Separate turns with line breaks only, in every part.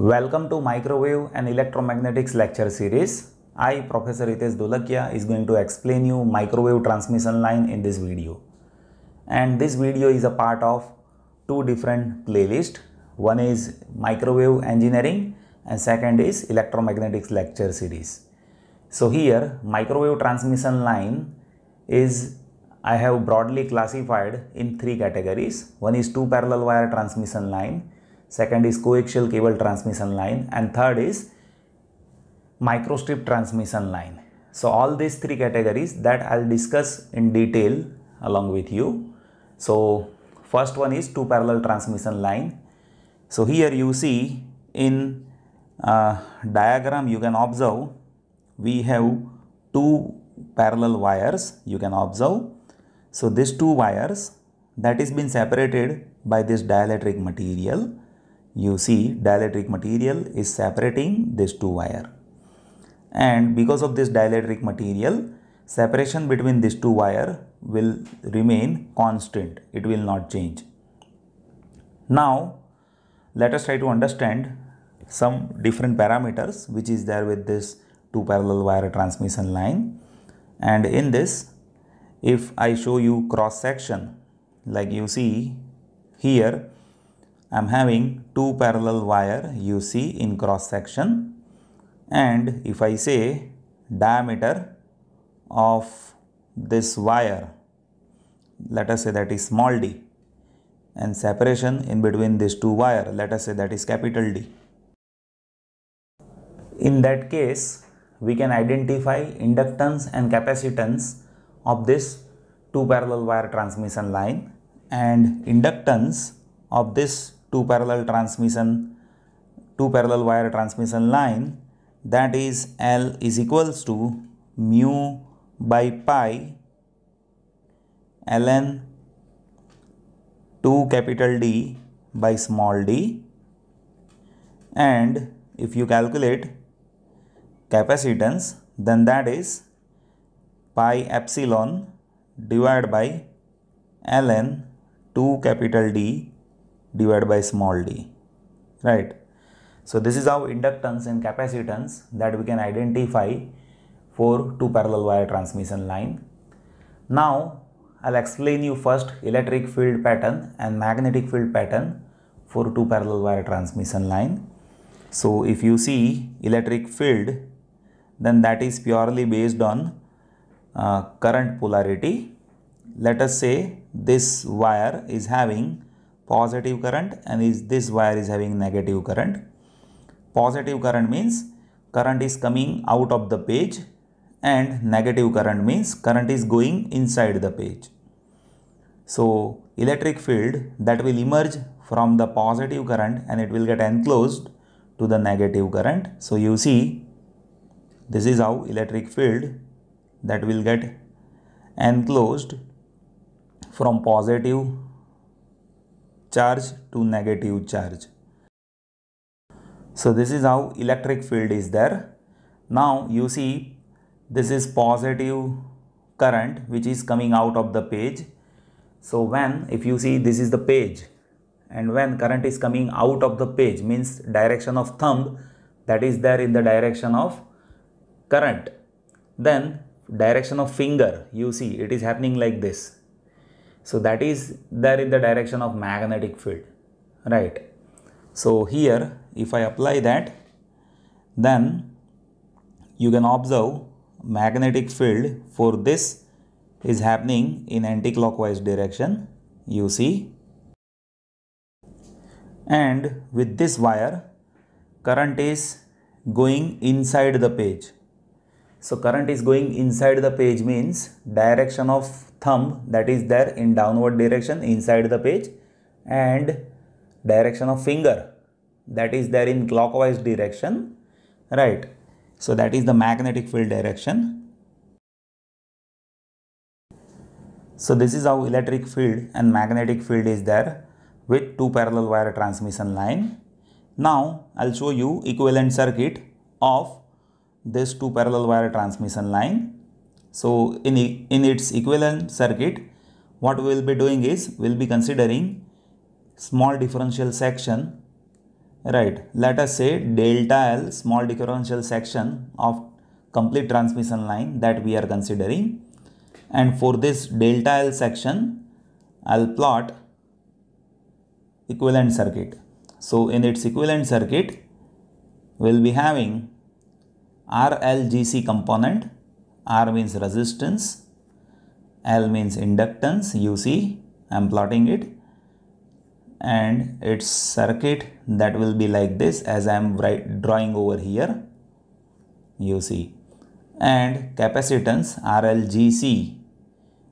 Welcome to Microwave and Electromagnetics lecture series. I, Professor Ites Dolakia, is going to explain you microwave transmission line in this video. And this video is a part of two different playlist. One is microwave engineering and second is electromagnetics lecture series. So here microwave transmission line is I have broadly classified in three categories. One is two parallel wire transmission line second is coaxial cable transmission line and third is microstrip transmission line. So all these three categories that I'll discuss in detail along with you. So first one is two parallel transmission line. So here you see in uh, diagram you can observe we have two parallel wires you can observe. So these two wires that is been separated by this dielectric material you see dielectric material is separating these two wire and because of this dielectric material separation between these two wire will remain constant it will not change now let us try to understand some different parameters which is there with this two parallel wire transmission line and in this if I show you cross section like you see here I'm having two parallel wire UC in cross section and if I say diameter of this wire let us say that is small d and separation in between these two wire let us say that is capital D. In that case we can identify inductance and capacitance of this two parallel wire transmission line and inductance of this two parallel transmission, two parallel wire transmission line that is L is equals to mu by pi ln 2 capital D by small d and if you calculate capacitance then that is pi epsilon divided by ln 2 capital D divided by small d right so this is how inductance and capacitance that we can identify for two parallel wire transmission line. Now I'll explain you first electric field pattern and magnetic field pattern for two parallel wire transmission line. So if you see electric field then that is purely based on uh, current polarity. Let us say this wire is having positive current and is this wire is having negative current. Positive current means current is coming out of the page and negative current means current is going inside the page. So electric field that will emerge from the positive current and it will get enclosed to the negative current. So you see this is how electric field that will get enclosed from positive charge to negative charge. So this is how electric field is there. Now you see this is positive current which is coming out of the page. So when if you see this is the page and when current is coming out of the page means direction of thumb that is there in the direction of current then direction of finger you see it is happening like this so that is there in the direction of magnetic field, right? So here if I apply that, then you can observe magnetic field for this is happening in anti-clockwise direction, you see. And with this wire, current is going inside the page. So current is going inside the page means direction of thumb that is there in downward direction inside the page and direction of finger that is there in clockwise direction right so that is the magnetic field direction so this is how electric field and magnetic field is there with two parallel wire transmission line now i'll show you equivalent circuit of this two parallel wire transmission line so in, in its equivalent circuit, what we will be doing is, we will be considering small differential section, right? Let us say delta L small differential section of complete transmission line that we are considering. And for this delta L section, I'll plot equivalent circuit. So in its equivalent circuit, we'll be having RLGC component R means resistance, L means inductance, you see I am plotting it and its circuit that will be like this as I am drawing over here, you see and capacitance RLGC.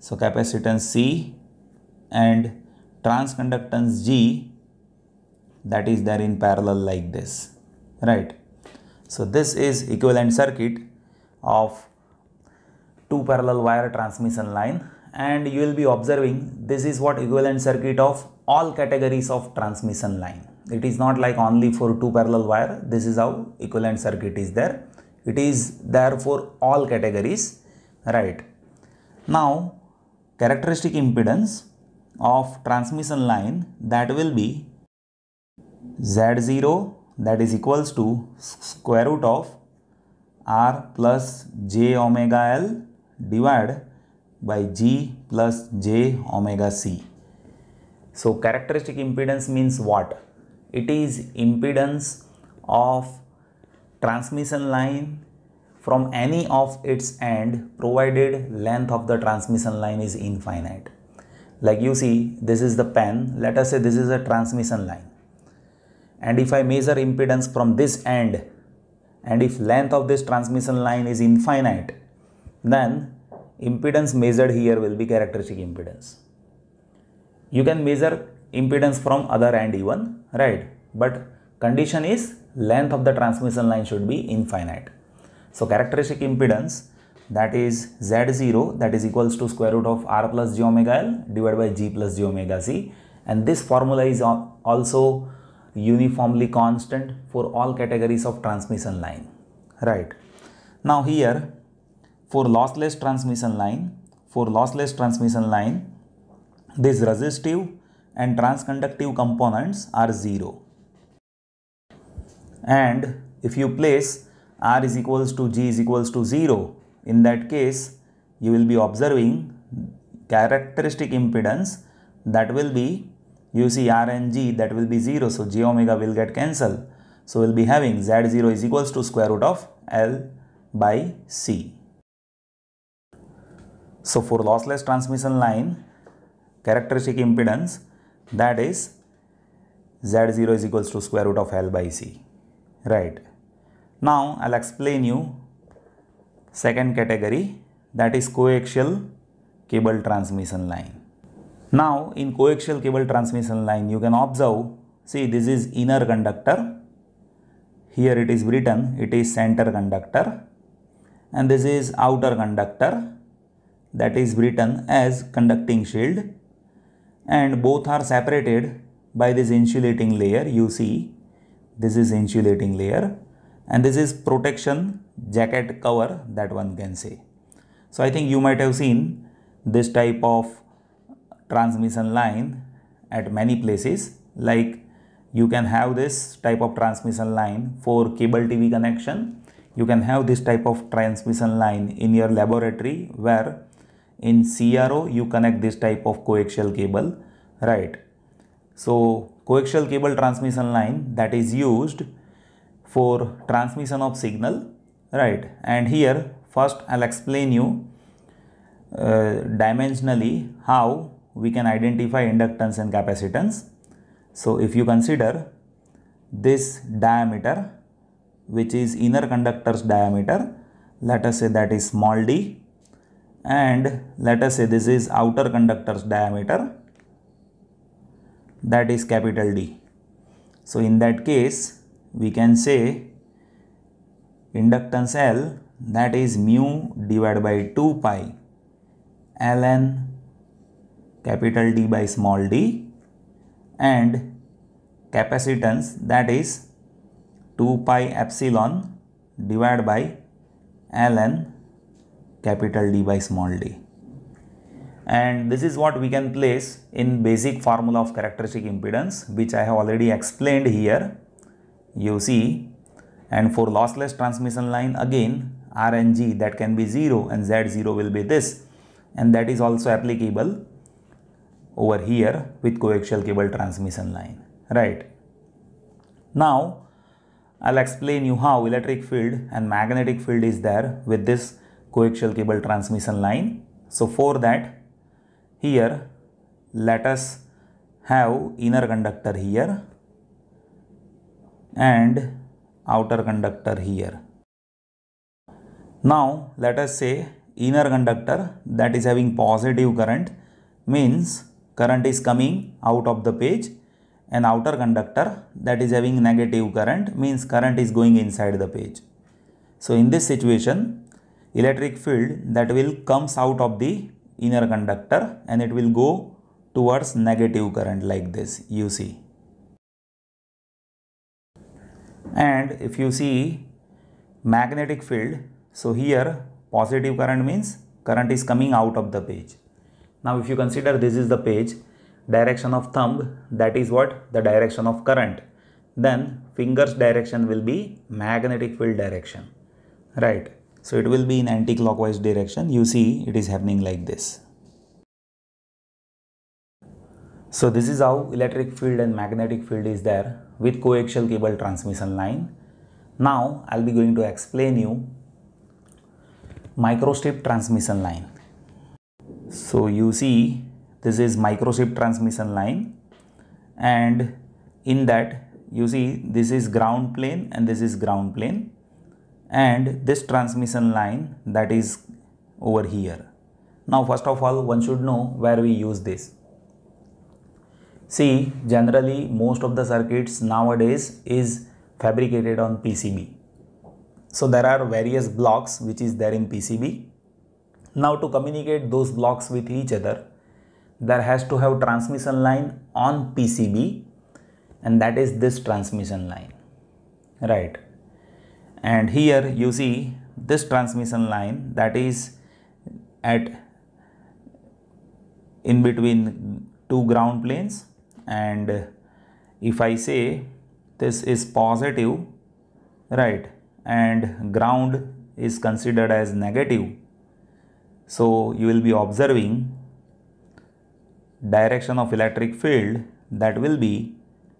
So capacitance C and transconductance G that is there in parallel like this, right. So this is equivalent circuit of two parallel wire transmission line and you will be observing this is what equivalent circuit of all categories of transmission line. It is not like only for two parallel wire. This is how equivalent circuit is there. It is there for all categories, right? Now, characteristic impedance of transmission line that will be Z0 that is equals to square root of R plus j omega L divided by G plus J omega C. So characteristic impedance means what? It is impedance of transmission line from any of its end provided length of the transmission line is infinite. Like you see this is the pen let us say this is a transmission line and if I measure impedance from this end and if length of this transmission line is infinite then impedance measured here will be characteristic impedance. You can measure impedance from other end even, right? But condition is length of the transmission line should be infinite. So characteristic impedance that is Z0 that is equals to square root of R plus G omega L divided by G plus G omega C and this formula is also uniformly constant for all categories of transmission line, right? Now here for lossless transmission line, for lossless transmission line, these resistive and transconductive components are 0. And if you place R is equals to G is equals to 0, in that case, you will be observing characteristic impedance that will be, you see R and G that will be 0, so G omega will get cancelled. So, we will be having Z0 is equals to square root of L by C. So for lossless transmission line, characteristic impedance that is Z0 is equals to square root of L by C. Right. Now I'll explain you second category that is coaxial cable transmission line. Now in coaxial cable transmission line you can observe see this is inner conductor here it is written it is center conductor and this is outer conductor that is written as conducting shield and both are separated by this insulating layer you see this is insulating layer and this is protection jacket cover that one can say so i think you might have seen this type of transmission line at many places like you can have this type of transmission line for cable tv connection you can have this type of transmission line in your laboratory where in CRO you connect this type of coaxial cable right. So coaxial cable transmission line that is used for transmission of signal right and here first I'll explain you uh, dimensionally how we can identify inductance and capacitance. So if you consider this diameter which is inner conductor's diameter let us say that is small d and let us say this is outer conductor's diameter that is capital D. So in that case we can say inductance L that is mu divided by 2 pi ln capital D by small d and capacitance that is 2 pi epsilon divided by ln capital D by small d. And this is what we can place in basic formula of characteristic impedance which I have already explained here. You see and for lossless transmission line again R and G that can be 0 and Z0 will be this and that is also applicable over here with coaxial cable transmission line right. Now I'll explain you how electric field and magnetic field is there with this coaxial cable transmission line. So for that here let us have inner conductor here and outer conductor here. Now let us say inner conductor that is having positive current means current is coming out of the page and outer conductor that is having negative current means current is going inside the page. So in this situation electric field that will comes out of the inner conductor and it will go towards negative current like this you see and if you see magnetic field so here positive current means current is coming out of the page now if you consider this is the page direction of thumb that is what the direction of current then fingers direction will be magnetic field direction right so it will be in anti-clockwise direction. You see it is happening like this. So this is how electric field and magnetic field is there with coaxial cable transmission line. Now I'll be going to explain you microstrip transmission line. So you see this is microstrip transmission line and in that you see this is ground plane and this is ground plane and this transmission line that is over here. Now first of all one should know where we use this. See generally most of the circuits nowadays is fabricated on PCB. So there are various blocks which is there in PCB. Now to communicate those blocks with each other there has to have transmission line on PCB and that is this transmission line right and here you see this transmission line that is at in between two ground planes and if I say this is positive right and ground is considered as negative so you will be observing direction of electric field that will be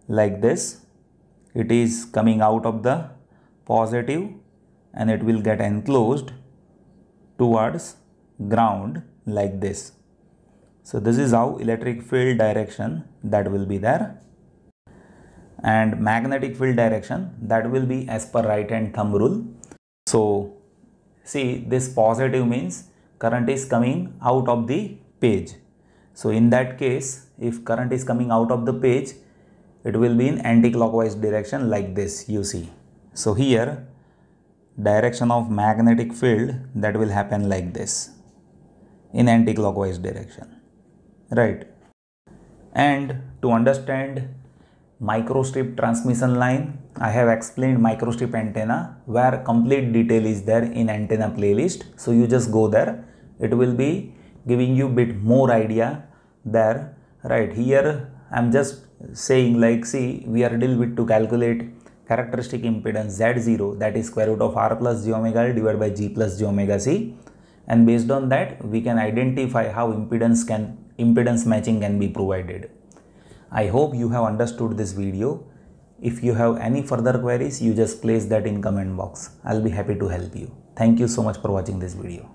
like this it is coming out of the positive and it will get enclosed towards ground like this. So this is how electric field direction that will be there and magnetic field direction that will be as per right hand thumb rule. So see this positive means current is coming out of the page. So in that case if current is coming out of the page it will be in anti-clockwise direction like this you see. So here direction of magnetic field that will happen like this in anti-clockwise direction, right? And to understand microstrip transmission line, I have explained microstrip antenna where complete detail is there in antenna playlist. So you just go there. It will be giving you bit more idea there, right? Here I'm just saying like, see, we are little with to calculate characteristic impedance Z0 that is square root of R plus G omega L divided by G plus G omega C and based on that we can identify how impedance can impedance matching can be provided. I hope you have understood this video. If you have any further queries you just place that in comment box. I'll be happy to help you. Thank you so much for watching this video.